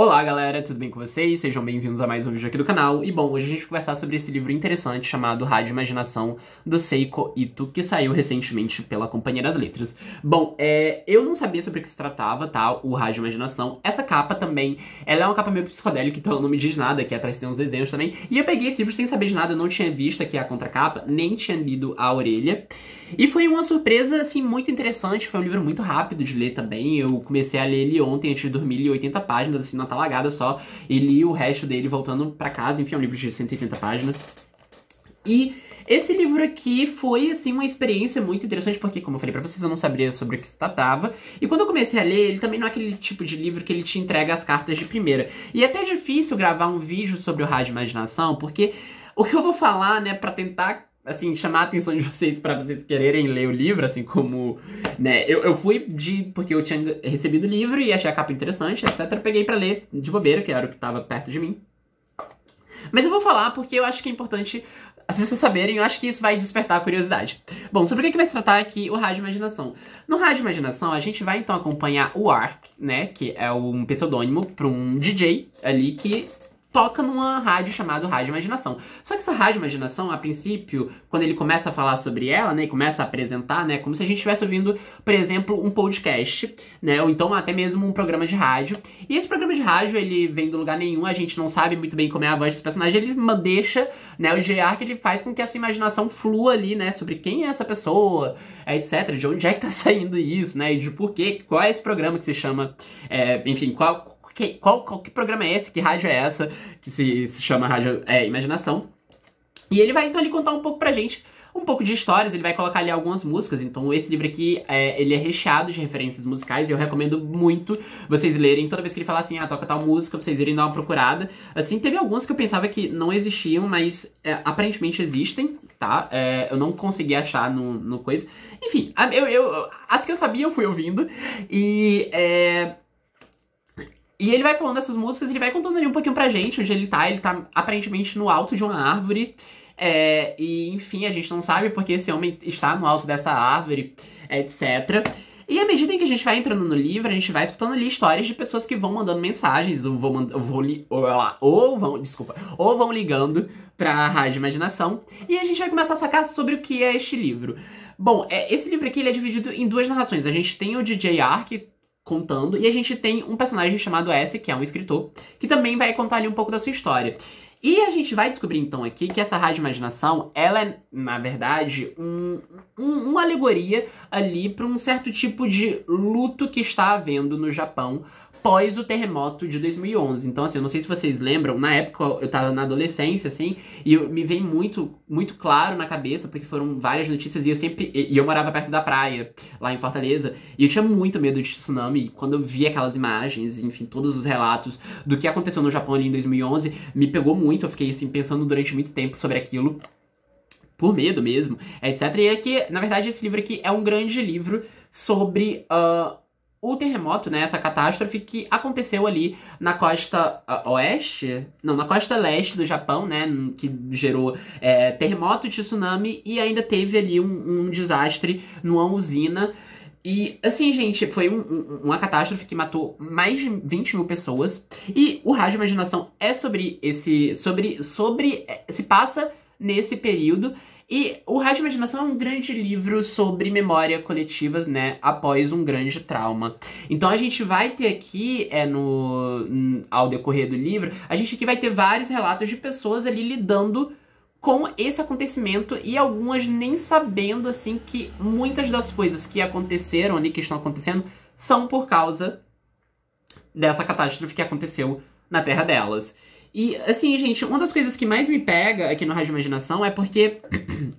Olá galera, tudo bem com vocês? Sejam bem-vindos a mais um vídeo aqui do canal. E bom, hoje a gente vai conversar sobre esse livro interessante chamado Rádio Imaginação, do Seiko Ito, que saiu recentemente pela Companhia das Letras. Bom, é, eu não sabia sobre o que se tratava, tá? O Rádio Imaginação. Essa capa também, ela é uma capa meio psicodélica, então ela não me diz nada, aqui atrás tem uns desenhos também. E eu peguei esse livro sem saber de nada, eu não tinha visto aqui a contracapa, nem tinha lido a orelha. E foi uma surpresa, assim, muito interessante, foi um livro muito rápido de ler também. Eu comecei a ler ele ontem, antes de dormir, li 80 páginas, assim, na tá lagada só, e li o resto dele voltando para casa, enfim, é um livro de 180 páginas. E esse livro aqui foi, assim, uma experiência muito interessante, porque, como eu falei pra vocês, eu não sabia sobre o que se tratava. E quando eu comecei a ler, ele também não é aquele tipo de livro que ele te entrega as cartas de primeira. E é até difícil gravar um vídeo sobre o Rádio Imaginação, porque o que eu vou falar, né, pra tentar assim, chamar a atenção de vocês para vocês quererem ler o livro, assim como, né, eu, eu fui de, porque eu tinha recebido o livro e achei a capa interessante, etc, peguei para ler de bobeira, que era o que tava perto de mim. Mas eu vou falar porque eu acho que é importante as pessoas saberem, eu acho que isso vai despertar a curiosidade. Bom, sobre o que, é que vai se tratar aqui o Rádio Imaginação? No Rádio Imaginação, a gente vai então acompanhar o Ark, né? Que é um pseudônimo para um DJ ali que toca numa rádio chamada Rádio Imaginação. Só que essa Rádio Imaginação, a princípio, quando ele começa a falar sobre ela, né, e começa a apresentar, né, como se a gente estivesse ouvindo, por exemplo, um podcast, né, ou então até mesmo um programa de rádio. E esse programa de rádio, ele vem do lugar nenhum, a gente não sabe muito bem como é a voz desse personagem, ele deixa, né, o GA que ele faz com que a sua imaginação flua ali, né, sobre quem é essa pessoa, etc, de onde é que tá saindo isso, né, e de por quê, qual é esse programa que se chama, é, enfim, qual que, qual, qual que programa é esse, que rádio é essa, que se, se chama Rádio é, Imaginação. E ele vai então ali contar um pouco pra gente um pouco de histórias, ele vai colocar ali algumas músicas. Então, esse livro aqui, é, ele é recheado de referências musicais e eu recomendo muito vocês lerem. Toda vez que ele falar assim, ah, toca tal música, vocês irem dar uma procurada. Assim, teve alguns que eu pensava que não existiam, mas é, aparentemente existem, tá? É, eu não consegui achar no, no coisa. Enfim, eu, eu, as que eu sabia eu fui ouvindo e... É, e ele vai falando dessas músicas, ele vai contando ali um pouquinho pra gente onde ele tá. Ele tá aparentemente no alto de uma árvore. É, e enfim, a gente não sabe porque esse homem está no alto dessa árvore, etc. E à medida em que a gente vai entrando no livro, a gente vai escutando ali histórias de pessoas que vão mandando mensagens, ou vão, ou vão, ou vão desculpa, ou vão ligando pra Rádio Imaginação. E a gente vai começar a sacar sobre o que é este livro. Bom, é, esse livro aqui ele é dividido em duas narrações. A gente tem o DJ Ark, contando. E a gente tem um personagem chamado S, que é um escritor, que também vai contar ali um pouco da sua história. E a gente vai descobrir então aqui que essa rádio imaginação, ela é, na verdade, um, um, uma alegoria ali para um certo tipo de luto que está havendo no Japão pós o terremoto de 2011. Então, assim, eu não sei se vocês lembram, na época eu tava na adolescência, assim, e eu, me vem muito, muito claro na cabeça, porque foram várias notícias e eu sempre. E eu morava perto da praia, lá em Fortaleza, e eu tinha muito medo de tsunami. E quando eu vi aquelas imagens, enfim, todos os relatos do que aconteceu no Japão ali em 2011, me pegou muito. Eu fiquei, assim, pensando durante muito tempo sobre aquilo. Por medo mesmo, etc. E é que, na verdade, esse livro aqui é um grande livro sobre. Uh, o terremoto, né, essa catástrofe que aconteceu ali na costa ah, oeste, não, na costa leste do Japão, né, que gerou é, terremoto, tsunami e ainda teve ali um, um desastre numa usina. E, assim, gente, foi um, um, uma catástrofe que matou mais de 20 mil pessoas. E o Rádio Imaginação é sobre esse. sobre. sobre. É, se passa nesse período. E O de Imaginação é um grande livro sobre memória coletiva, né? Após um grande trauma. Então a gente vai ter aqui, é no ao decorrer do livro, a gente aqui vai ter vários relatos de pessoas ali lidando com esse acontecimento e algumas nem sabendo assim que muitas das coisas que aconteceram ali, que estão acontecendo, são por causa dessa catástrofe que aconteceu na terra delas. E, assim, gente, uma das coisas que mais me pega aqui no Rádio Imaginação é porque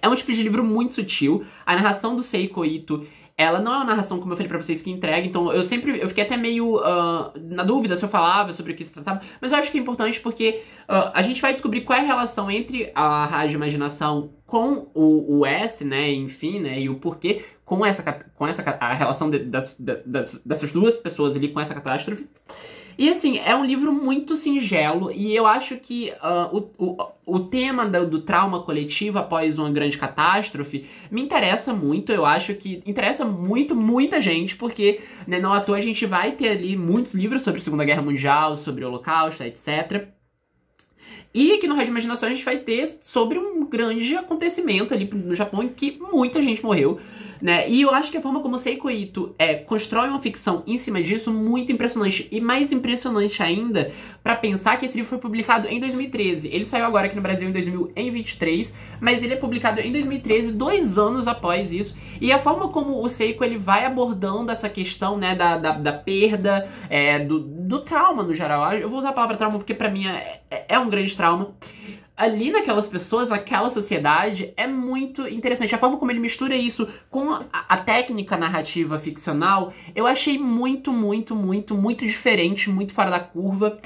é um tipo de livro muito sutil. A narração do Seiko Ito ela não é uma narração, como eu falei para vocês, que entrega, então eu sempre, eu fiquei até meio uh, na dúvida se eu falava sobre o que se tratava, mas eu acho que é importante porque uh, a gente vai descobrir qual é a relação entre a rádio imaginação com o, o S, né, enfim, né, e o porquê com essa, com essa a relação de, das, das, dessas duas pessoas ali com essa catástrofe. E assim, é um livro muito singelo e eu acho que uh, o, o, o tema do, do, trauma coletivo após uma grande catástrofe me interessa muito. Eu acho que interessa muito, muita gente, porque né, não à toa a gente vai ter ali muitos livros sobre a Segunda Guerra Mundial, sobre o Holocausto, etc. E aqui no Red Imaginação a gente vai ter sobre um grande acontecimento ali no Japão em que muita gente morreu, né? E eu acho que a forma como Seiko Ito é, constrói uma ficção em cima disso muito impressionante. E mais impressionante ainda para pensar que esse livro foi publicado em 2013. Ele saiu agora aqui no Brasil em 2023, mas ele é publicado em 2013, dois anos após isso. E a forma como o Seiko ele vai abordando essa questão, né, da, da, da perda, é, do, do trauma no geral. Eu vou usar a palavra trauma porque para mim é, é, é um grande trauma trauma. Ali naquelas pessoas, naquela sociedade, é muito interessante. A forma como ele mistura isso com a, a técnica narrativa ficcional, eu achei muito, muito, muito, muito diferente, muito fora da curva.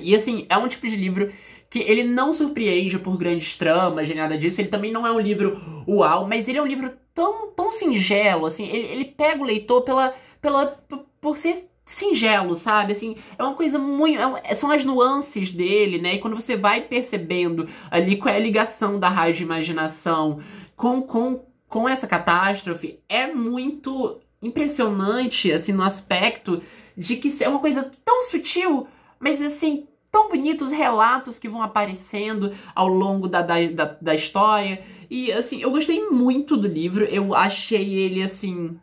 E assim, é um tipo de livro que ele não surpreende por grandes tramas nem nada disso. Ele também não é um livro uau, mas ele é um livro tão, tão singelo, assim. Ele, ele pega o leitor pela, pela, por ser singelo, sabe? Assim, é uma coisa muito. É, é, são as nuances dele, né? E quando você vai percebendo ali qual é a ligação da rádio de imaginação com, com, com essa catástrofe, é muito impressionante, assim, no aspecto de que é uma coisa tão sutil, mas assim. Tão bonitos relatos que vão aparecendo ao longo da, da, da, da história. E, assim, eu gostei muito do livro. Eu achei ele, assim,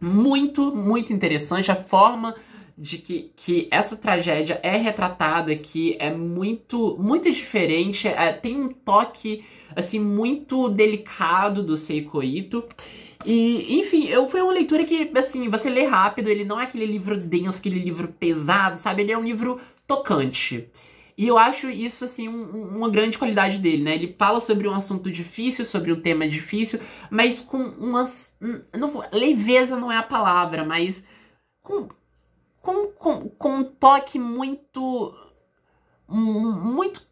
muito, muito interessante a forma de que, que essa tragédia é retratada, que é muito, muito diferente, é, tem um toque, assim, muito delicado do Seiko Ito. E, enfim, eu, foi uma leitura que, assim, você lê rápido, ele não é aquele livro denso, aquele livro pesado, sabe? Ele é um livro tocante. E eu acho isso, assim, um, uma grande qualidade dele, né? Ele fala sobre um assunto difícil, sobre um tema difícil, mas com umas. Hum, não, leveza não é a palavra, mas com, com, com, com um toque muito. Muito.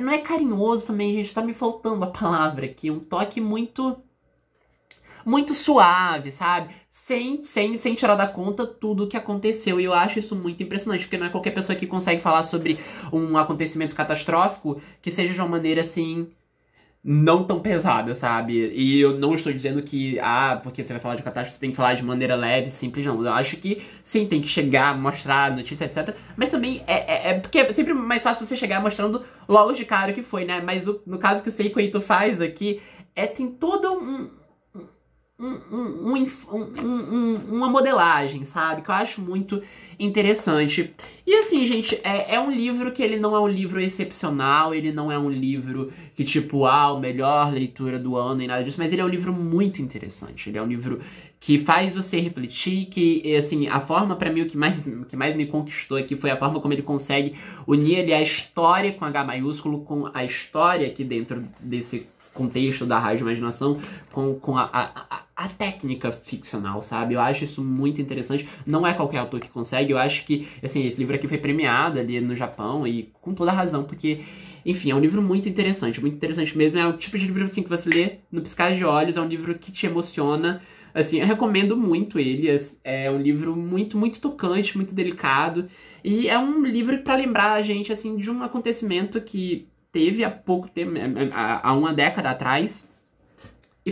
Não é carinhoso também, gente, tá me faltando a palavra aqui. Um toque muito. Muito suave, sabe? sem, sem, sem tirar da conta tudo o que aconteceu. E eu acho isso muito impressionante, porque não é qualquer pessoa que consegue falar sobre um acontecimento catastrófico que seja de uma maneira assim não tão pesada, sabe? E eu não estou dizendo que, ah, porque você vai falar de catástrofe, você tem que falar de maneira leve, simples, não. Eu acho que, sim, tem que chegar, mostrar notícia, etc. Mas também é, é, é porque é sempre mais fácil você chegar mostrando logo de cara o que foi, né? Mas o, no caso que o Seiko Eito faz aqui, é, tem todo um, um, um, um, uma modelagem, sabe? Que eu acho muito interessante. E assim, gente, é, é, um livro que ele não é um livro excepcional, ele não é um livro que, tipo, ah, o melhor leitura do ano e nada disso, mas ele é um livro muito interessante. Ele é um livro que faz você refletir, que, assim, a forma, para mim, o que mais, que mais me conquistou aqui foi a forma como ele consegue unir ali é a história com H maiúsculo, com a história aqui dentro desse contexto da rádio imaginação, com, com a, a a técnica ficcional, sabe? Eu acho isso muito interessante. Não é qualquer autor que consegue. Eu acho que, assim, esse livro aqui foi premiado ali no Japão e com toda razão, porque enfim, é um livro muito interessante, muito interessante mesmo. É o tipo de livro assim que você lê no piscar de olhos, é um livro que te emociona. Assim, eu recomendo muito ele. É, é um livro muito, muito tocante, muito delicado. E é um livro para lembrar a gente assim de um acontecimento que teve há pouco tempo, há uma década atrás,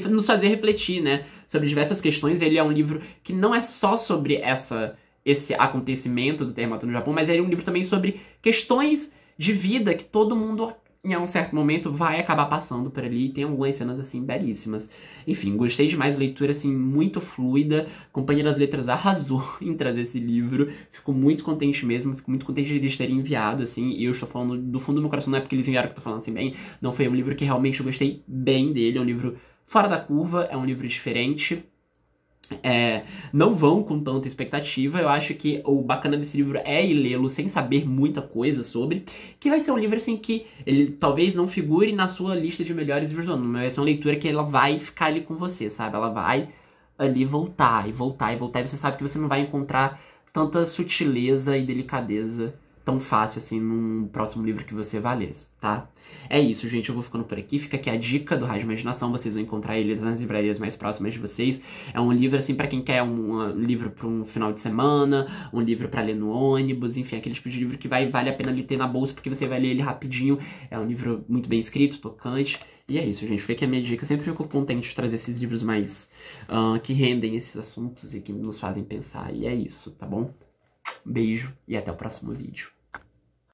e nos fazer refletir, né, sobre diversas questões. Ele é um livro que não é só sobre essa esse acontecimento do terremoto no Japão, mas ele é um livro também sobre questões de vida que todo mundo em um certo momento vai acabar passando por ali e tem algumas cenas assim belíssimas. Enfim, gostei demais, leitura assim muito fluida, a companhia das letras arrasou em trazer esse livro. Fico muito contente mesmo, fico muito contente de eles terem enviado assim, e eu estou falando do fundo do meu coração, não é porque eles enviaram que eu tô falando assim bem, não foi um livro que realmente eu gostei bem dele, é um livro Fora da Curva é um livro diferente. É, não vão com tanta expectativa. Eu acho que o bacana desse livro é ir lê-lo sem saber muita coisa sobre. Que vai ser um livro assim que ele talvez não figure na sua lista de melhores livros mas vai ser uma leitura que ela vai ficar ali com você, sabe? Ela vai ali voltar e voltar e voltar. E você sabe que você não vai encontrar tanta sutileza e delicadeza tão fácil assim num próximo livro que você vá ler, tá? É isso, gente. Eu vou ficando por aqui. Fica aqui a dica do Rádio Imaginação. Vocês vão encontrar ele nas livrarias mais próximas de vocês. É um livro, assim, para quem quer um, um livro para um final de semana, um livro para ler no ônibus, enfim, aquele tipo de livro que vai, vale a pena ter na bolsa, porque você vai ler ele rapidinho. É um livro muito bem escrito, tocante. E é isso, gente. Fica aqui a minha dica. Eu sempre fico contente de trazer esses livros mais uh, que rendem esses assuntos e que nos fazem pensar. E é isso, tá bom? Beijo e até o próximo vídeo.